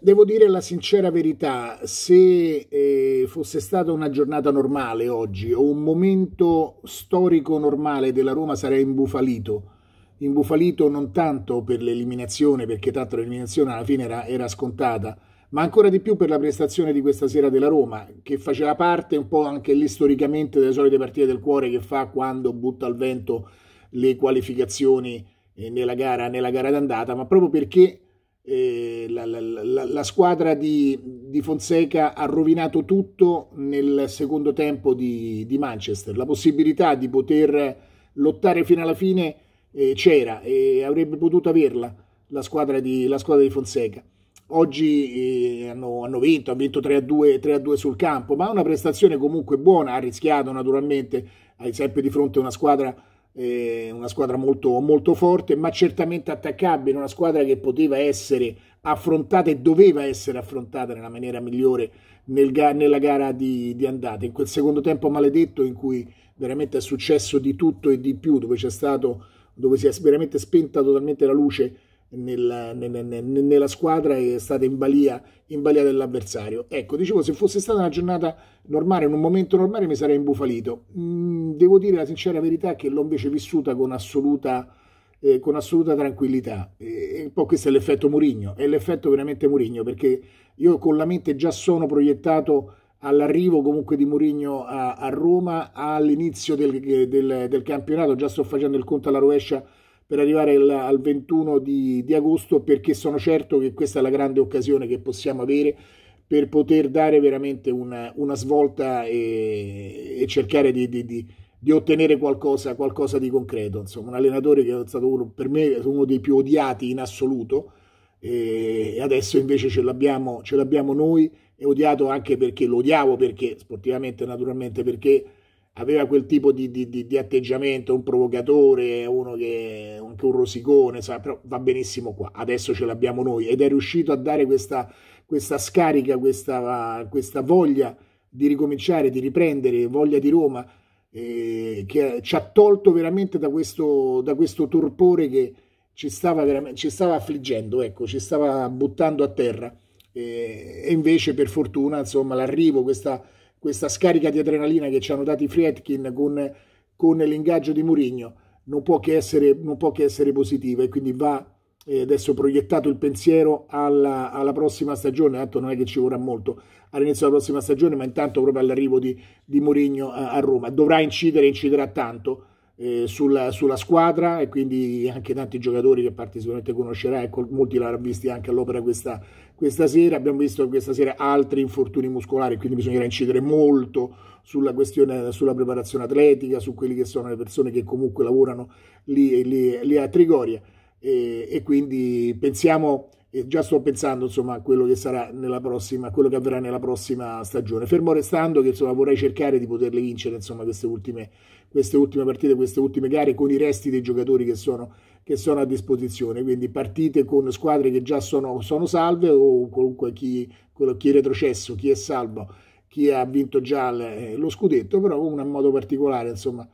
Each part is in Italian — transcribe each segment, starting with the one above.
devo dire la sincera verità, se eh, fosse stata una giornata normale oggi o un momento storico normale della Roma sarei imbufalito. Imbufalito non tanto per l'eliminazione, perché tanto l'eliminazione alla fine era, era scontata, ma ancora di più per la prestazione di questa sera della Roma, che faceva parte un po' anche lì storicamente delle solite partite del cuore che fa quando butta al vento le qualificazioni eh, nella gara, nella gara d'andata, ma proprio perché... Eh, la, la, la squadra di, di, Fonseca ha rovinato tutto nel secondo tempo di, di Manchester. La possibilità di poter lottare fino alla fine eh, c'era e avrebbe potuto averla la squadra di, la squadra di Fonseca. Oggi eh, hanno, hanno, vinto, ha vinto 3-2 a, sul campo, ma una prestazione comunque buona, ha rischiato naturalmente, hai sempre di fronte una squadra eh, una squadra molto, molto, forte, ma certamente attaccabile, una squadra che poteva essere affrontata e doveva essere affrontata nella maniera migliore nel nella gara di, di andata, in quel secondo tempo maledetto in cui veramente è successo di tutto e di più, dove c'è stato dove si è veramente spenta totalmente la luce nella, nella, nella squadra e è stata in balia, in balia dell'avversario. Ecco, dicevo, se fosse stata una giornata normale, in un momento normale, mi sarei imbufalito. Mm, devo dire la sincera verità che l'ho invece vissuta con assoluta eh, con assoluta tranquillità. E, un po' questo è l'effetto Murigno, è l'effetto veramente Murigno, perché io con la mente già sono proiettato all'arrivo comunque di Murigno a, a Roma, all'inizio del, del, del, campionato, già sto facendo il conto alla rovescia per arrivare al, al 21 di, di agosto, perché sono certo che questa è la grande occasione che possiamo avere per poter dare veramente una, una svolta e, e, cercare di, di, di, di ottenere qualcosa, qualcosa, di concreto. Insomma, un allenatore che è stato uno, per me uno dei più odiati in assoluto e adesso invece ce l'abbiamo, ce l'abbiamo noi e odiato anche perché lo odiavo perché sportivamente naturalmente perché aveva quel tipo di, di, di, di atteggiamento, un provocatore, uno che anche un rosicone, sa, però va benissimo qua, adesso ce l'abbiamo noi ed è riuscito a dare questa, questa scarica, questa, questa voglia di ricominciare, di riprendere, voglia di Roma eh, che ci ha tolto veramente da questo, da questo torpore che ci stava, ci stava affliggendo, ecco, ci stava buttando a terra. Eh, e invece, per fortuna, insomma, l'arrivo, questa, questa scarica di adrenalina che ci hanno dato i Friedkin con, con l'ingaggio di Murigno non può che essere, non può che essere positiva e quindi va e eh, adesso proiettato il pensiero alla, alla, prossima stagione, tanto non è che ci vorrà molto all'inizio della prossima stagione, ma intanto proprio all'arrivo di, di Mourinho a, a, Roma. Dovrà incidere, inciderà tanto eh, sulla, sulla, squadra e quindi anche tanti giocatori che parte sicuramente conoscerà, ecco, molti l'hanno visti anche all'opera questa, questa sera. Abbiamo visto questa sera altri infortuni muscolari, quindi bisognerà incidere molto sulla questione, sulla preparazione atletica, su quelli che sono le persone che comunque lavorano lì, lì, lì a Trigoria e, e quindi pensiamo e già sto pensando insomma a quello che sarà nella prossima quello che avverrà nella prossima stagione fermo restando che insomma vorrei cercare di poterle vincere insomma queste ultime, queste ultime partite queste ultime gare con i resti dei giocatori che sono, che sono a disposizione quindi partite con squadre che già sono, sono salve o comunque chi, chi è retrocesso chi è salvo chi ha vinto già eh, lo scudetto però in un modo particolare insomma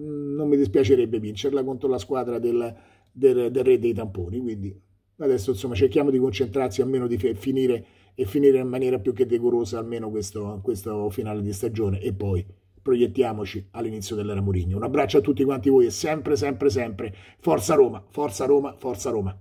mm, non mi dispiacerebbe vincerla contro la squadra del del, del re dei tamponi. Quindi adesso insomma cerchiamo di concentrarsi almeno di finire e finire in maniera più che decorosa almeno questo, questo finale di stagione e poi proiettiamoci all'inizio dell'era Murigno. Un abbraccio a tutti quanti voi e sempre, sempre, sempre, forza Roma, forza Roma, forza Roma.